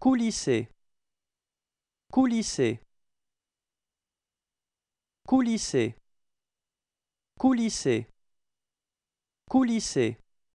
Coulissez, coulissez, coulissez, coulissez, coulissez.